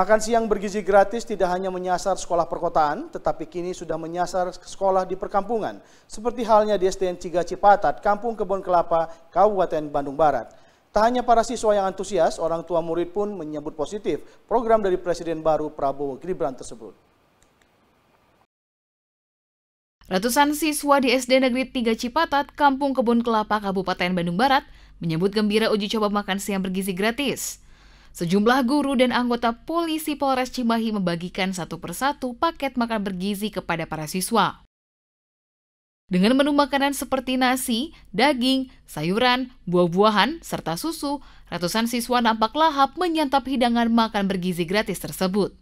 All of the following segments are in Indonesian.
Makan siang bergizi gratis tidak hanya menyasar sekolah perkotaan, tetapi kini sudah menyasar sekolah di perkampungan, seperti halnya di STN Ciga Cipatat, Kampung Kebon Kelapa, Kabupaten Bandung Barat. Tak hanya para siswa yang antusias, orang tua murid pun menyambut positif program dari Presiden baru Prabowo Gibran tersebut. Ratusan siswa di SD Negeri Tiga Cipatat, Kampung Kebun Kelapa, Kabupaten Bandung Barat, menyambut gembira uji coba makan siang bergizi gratis. Sejumlah guru dan anggota polisi Polres Cimahi membagikan satu persatu paket makan bergizi kepada para siswa. Dengan menu makanan seperti nasi, daging, sayuran, buah-buahan, serta susu, ratusan siswa nampak lahap menyantap hidangan makan bergizi gratis tersebut.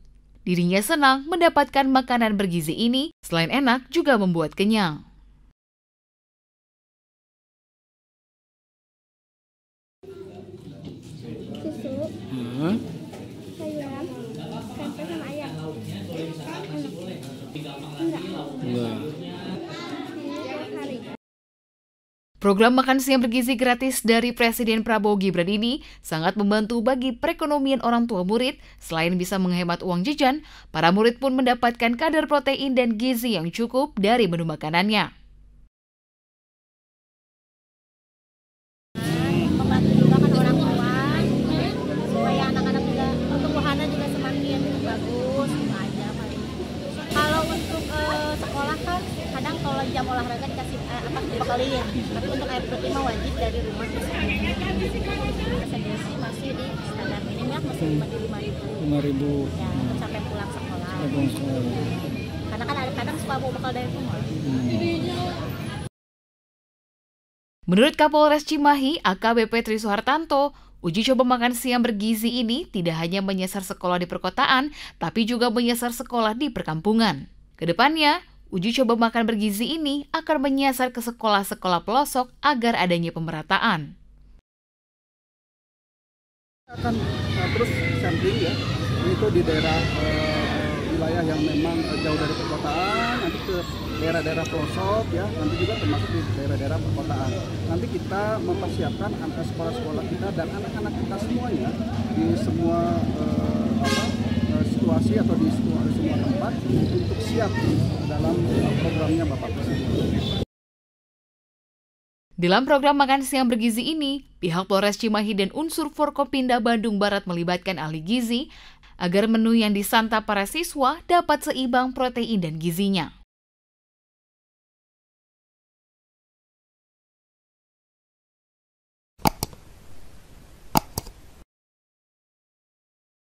Dirinya senang mendapatkan makanan bergizi ini, selain enak juga membuat kenyang. Program makan siang bergizi gratis dari Presiden Prabowo Gibran ini sangat membantu bagi perekonomian orang tua murid. Selain bisa menghemat uang jajan, para murid pun mendapatkan kadar protein dan gizi yang cukup dari menu makanannya. jam olahraga dikasih eh, apa dibekalin tapi untuk air putih mah wajib dari rumah sendiri masih di standar minim masih lima hmm. lima ribu lima ribu ya untuk hmm. sampai pulang sekolah pulang sekolah karena kan ada kadang suka bawa bekal dari rumah hmm. Menurut Kapolres Cimahi, AKBP Tri Suhartanto, uji coba makan siang bergizi ini tidak hanya menyasar sekolah di perkotaan, tapi juga menyasar sekolah di perkampungan. Kedepannya, Uji coba makan bergizi ini akan menyasar ke sekolah-sekolah pelosok agar adanya pemerataan. Akan uh, terus sampling ya, itu di daerah uh, wilayah yang memang eh, jauh dari perkotaan, nanti ke daerah-daerah pelosok ya, nanti juga termasuk di daerah-daerah perkotaan. Nanti kita mempersiapkan angka sekolah-sekolah kita dan anak-anak kita semuanya di semua uh, apa, provinsi atau di semua, tempat untuk siap dalam eh, programnya Bapak Presiden. Dalam program makan siang bergizi ini, pihak Polres Cimahi dan unsur Forkopinda Bandung Barat melibatkan ahli gizi agar menu yang disantap para siswa dapat seimbang protein dan gizinya.